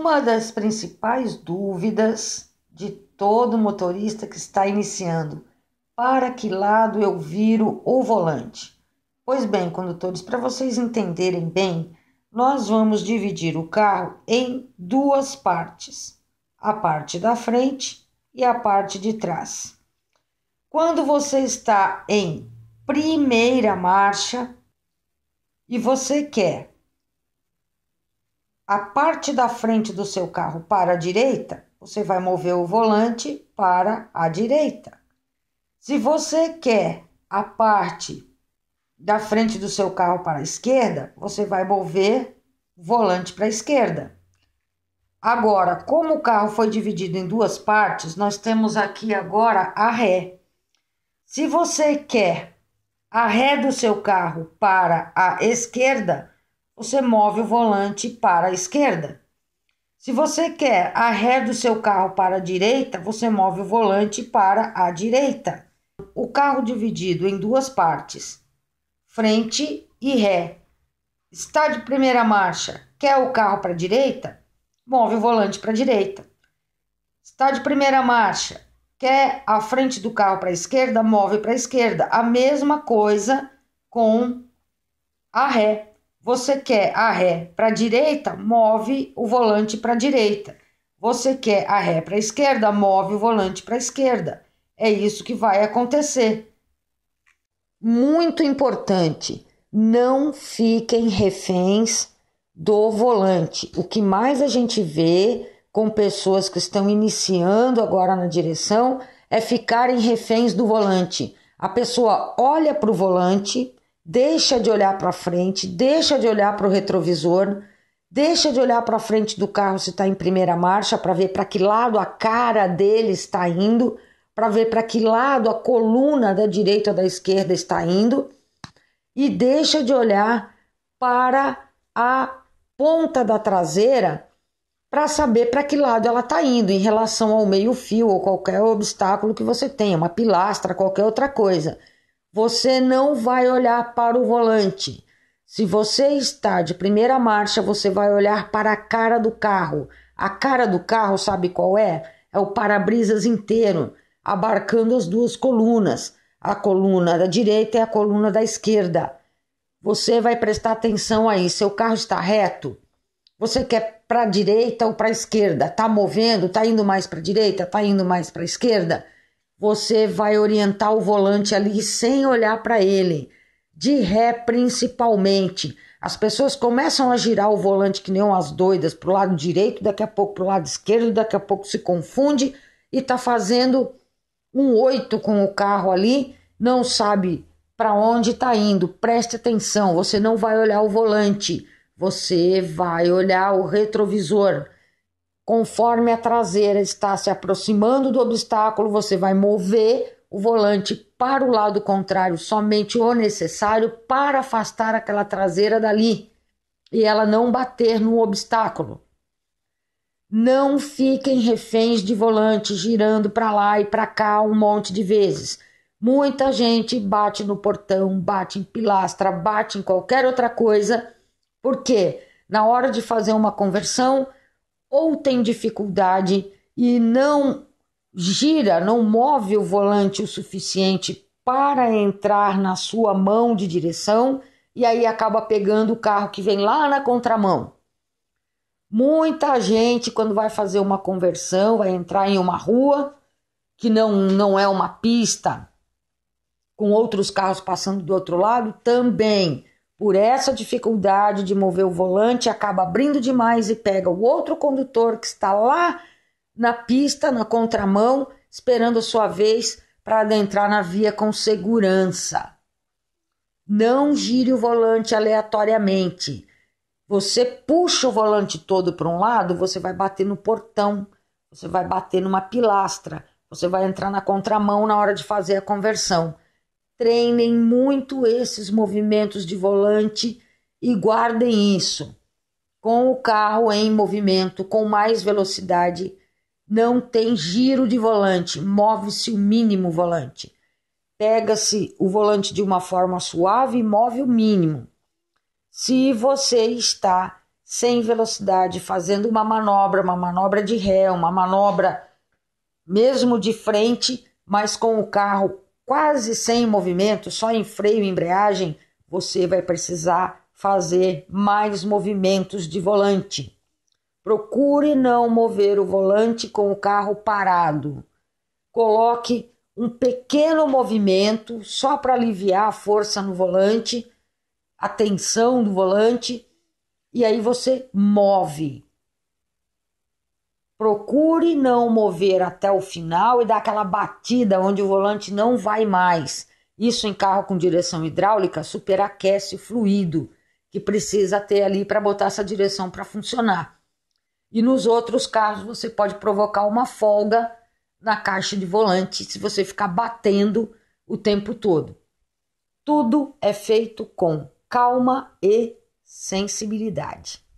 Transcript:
uma das principais dúvidas de todo motorista que está iniciando: para que lado eu viro o volante? Pois bem, condutores, para vocês entenderem bem, nós vamos dividir o carro em duas partes: a parte da frente e a parte de trás. Quando você está em primeira marcha e você quer a parte da frente do seu carro para a direita, você vai mover o volante para a direita. Se você quer a parte da frente do seu carro para a esquerda, você vai mover o volante para a esquerda. Agora, como o carro foi dividido em duas partes, nós temos aqui agora a ré. Se você quer a ré do seu carro para a esquerda, você move o volante para a esquerda. Se você quer a ré do seu carro para a direita, você move o volante para a direita. O carro dividido em duas partes, frente e ré. Está de primeira marcha, quer o carro para a direita? Move o volante para a direita. Está de primeira marcha, quer a frente do carro para a esquerda? Move para a esquerda. A mesma coisa com a ré. Você quer a ré para a direita, move o volante para a direita. Você quer a ré para a esquerda, move o volante para a esquerda. É isso que vai acontecer. Muito importante, não fiquem reféns do volante. O que mais a gente vê com pessoas que estão iniciando agora na direção é ficarem reféns do volante. A pessoa olha para o volante, deixa de olhar para frente, deixa de olhar para o retrovisor, deixa de olhar para frente do carro se está em primeira marcha para ver para que lado a cara dele está indo, para ver para que lado a coluna da direita ou da esquerda está indo e deixa de olhar para a ponta da traseira para saber para que lado ela está indo em relação ao meio-fio ou qualquer obstáculo que você tenha, uma pilastra, qualquer outra coisa. Você não vai olhar para o volante. Se você está de primeira marcha, você vai olhar para a cara do carro. A cara do carro, sabe qual é? É o para-brisas inteiro, abarcando as duas colunas, a coluna da direita e a coluna da esquerda. Você vai prestar atenção aí, seu carro está reto? Você quer para a direita ou para a esquerda? Está movendo? Está indo mais para a direita? Está indo mais para a esquerda? Você vai orientar o volante ali sem olhar para ele, de ré principalmente. As pessoas começam a girar o volante que nem umas doidas para o lado direito, daqui a pouco para o lado esquerdo, daqui a pouco se confunde e está fazendo um oito com o carro ali, não sabe para onde está indo. Preste atenção, você não vai olhar o volante, você vai olhar o retrovisor. Conforme a traseira está se aproximando do obstáculo, você vai mover o volante para o lado contrário, somente o necessário para afastar aquela traseira dali e ela não bater no obstáculo. Não fiquem reféns de volante girando para lá e para cá um monte de vezes. Muita gente bate no portão, bate em pilastra, bate em qualquer outra coisa, porque na hora de fazer uma conversão, ou tem dificuldade e não gira, não move o volante o suficiente para entrar na sua mão de direção e aí acaba pegando o carro que vem lá na contramão. Muita gente, quando vai fazer uma conversão, vai entrar em uma rua que não, não é uma pista, com outros carros passando do outro lado, também por essa dificuldade de mover o volante, acaba abrindo demais e pega o outro condutor que está lá na pista, na contramão, esperando a sua vez para adentrar na via com segurança. Não gire o volante aleatoriamente. Você puxa o volante todo para um lado, você vai bater no portão, você vai bater numa pilastra, você vai entrar na contramão na hora de fazer a conversão treinem muito esses movimentos de volante e guardem isso. Com o carro em movimento, com mais velocidade, não tem giro de volante, move-se o mínimo volante. Pega-se o volante de uma forma suave e move o mínimo. Se você está sem velocidade, fazendo uma manobra, uma manobra de ré, uma manobra mesmo de frente, mas com o carro quase sem movimento, só em freio e embreagem, você vai precisar fazer mais movimentos de volante. Procure não mover o volante com o carro parado. Coloque um pequeno movimento só para aliviar a força no volante, a tensão do volante, e aí você move. Procure não mover até o final e dar aquela batida onde o volante não vai mais. Isso em carro com direção hidráulica superaquece o fluido que precisa ter ali para botar essa direção para funcionar. E nos outros carros você pode provocar uma folga na caixa de volante se você ficar batendo o tempo todo. Tudo é feito com calma e sensibilidade.